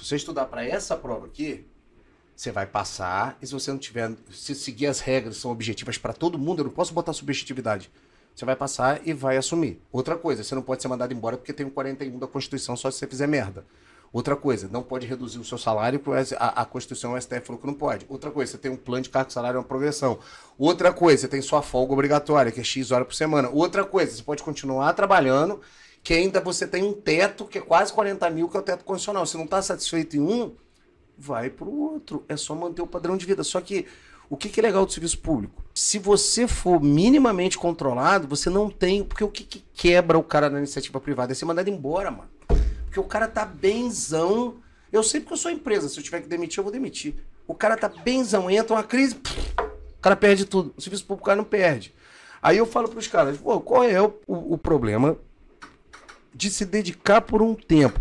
Se você estudar para essa prova aqui, você vai passar. E se você não tiver, se seguir as regras são objetivas para todo mundo, eu não posso botar subjetividade. Você vai passar e vai assumir. Outra coisa, você não pode ser mandado embora porque tem o um 41 da Constituição só se você fizer merda. Outra coisa, não pode reduzir o seu salário, a, a Constituição, o STF falou que não pode. Outra coisa, você tem um plano de cargo, salário, uma progressão. Outra coisa, você tem sua folga obrigatória, que é X horas por semana. Outra coisa, você pode continuar trabalhando que ainda você tem um teto que é quase 40 mil, que é o teto condicional. Se não está satisfeito em um, vai para o outro. É só manter o padrão de vida. Só que o que, que, é legal do serviço público? Se você for minimamente controlado, você não tem. Porque o que, que quebra o cara na iniciativa privada? É ser mandado embora, mano. Porque o cara tá benzão. Eu sei porque eu sou empresa. Se eu tiver que demitir, eu vou demitir. O cara tá benzão, entra uma crise, pff, o cara perde tudo. O serviço público o cara não perde. Aí eu falo pros caras, qual é o, o problema de se dedicar por um tempo